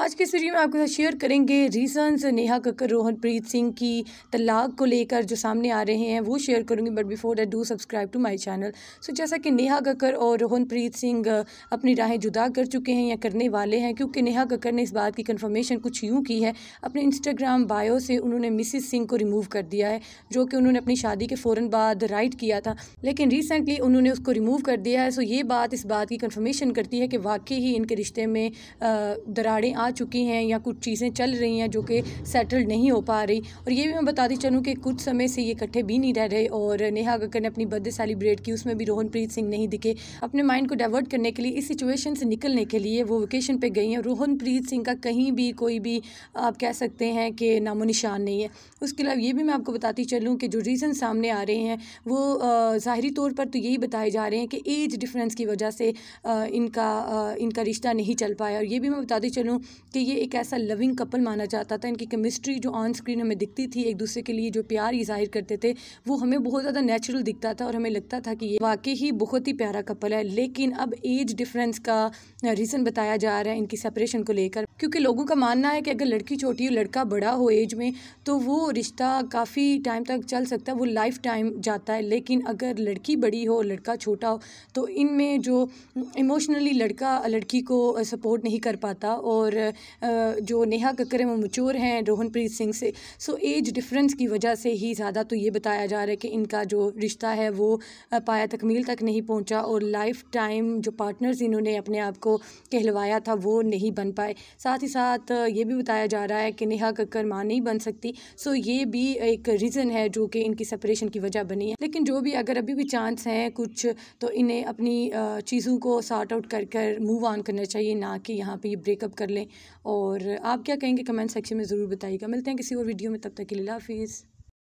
आज के सीरीज में आपके साथ शेयर करेंगे रीजंस नेहा कक्कर रोहनप्रीत सिंह की तलाक को लेकर जो सामने आ रहे हैं वो शेयर करूँगी but before that do subscribe to my channel so जैसा कि नेहा कक्कर और रोहनप्रीत सिंह अपनी राहें जुदा कर चुके हैं या करने वाले हैं क्योंकि नेहा कक्कर ने इस बात की कन्फर्मेशन कुछ यूँ की है अपने इंस्टाग्राम बायो से उन्होंने मिसिस सिंह को रिमूव कर दिया है जो कि उन्होंने अपनी शादी के फ़ौर बाद राइट किया था लेकिन रिसेंटली उन्होंने उसको रिमूव कर दिया है सो ये बात इस बात की कन्फर्मेशन करती है कि वाकई ही इनके रिश्ते में दराड़ें आ चुकी हैं या कुछ चीज़ें चल रही हैं जो कि सेटल नहीं हो पा रही और ये भी मैं बताती चलूँ कि कुछ समय से ये इकट्ठे भी नहीं रह रहे और नेहा कक्कर ने अपनी बर्थडे सेलिब्रेट की उसमें भी रोहनप्रीत सिंह नहीं दिखे अपने माइंड को डाइवर्ट करने के लिए इस सिचुएशन से निकलने के लिए वो वोकेशन पर गई हैं रोहनप्रीत सिंह का कहीं भी कोई भी आप कह सकते हैं कि नामो निशान नहीं है उसके अलावा ये भी मैं आपको बताती चलूँ कि जो रीज़न सामने आ रहे हैं वो ज़ाहरी तौर पर तो यही बताए जा रहे हैं कि एज डिफरेंस की वजह से इनका इनका रिश्ता नहीं चल पाया और ये भी मैं बताती चलूँ कि ये एक ऐसा लविंग कपल माना जाता था इनकी केमिस्ट्री जो ऑन स्क्रीन हमें दिखती थी एक दूसरे के लिए जो प्यार ही जाहिर करते थे वो हमें बहुत ज़्यादा नेचुरल दिखता था और हमें लगता था कि ये वाकई ही बहुत ही प्यारा कपल है लेकिन अब एज डिफरेंस का रीज़न बताया जा रहा है इनकी सेपरेशन को लेकर क्योंकि लोगों का मानना है कि अगर लड़की छोटी हो लड़का बड़ा हो एज में तो वो रिश्ता काफ़ी टाइम तक चल सकता है वो लाइफ टाइम जाता है लेकिन अगर लड़की बड़ी हो लड़का छोटा हो तो इनमें जो इमोशनली लड़का लड़की को सपोर्ट नहीं कर पाता और जो नेहा कक्कर हैं वो मचोर हैं रोहनप्रीत सिंह से सो एज डिफरेंस की वजह से ही ज़्यादा तो ये बताया जा रहा है कि इनका जो रिश्ता है वो पाया तकमील तक नहीं पहुंचा और लाइफ टाइम जो पार्टनर्स इन्होंने अपने आप को कहलवाया था वो नहीं बन पाए साथ ही साथ ये भी बताया जा रहा है कि नेहा कक्कर माँ नहीं बन सकती सो ये भी एक रीज़न है जो कि इनकी सेपरेशन की वजह बनी है लेकिन जो भी अगर अभी भी चांस हैं कुछ तो इन्हें अपनी चीज़ों को सॉर्ट आउट कर कर मूव ऑन करना चाहिए ना कि यहाँ पे ये ब्रेकअप कर लें और आप क्या कहेंगे कमेंट सेक्शन में ज़रूर बताइएगा मिलते हैं किसी और वीडियो में तब तक के लिए हाफिज़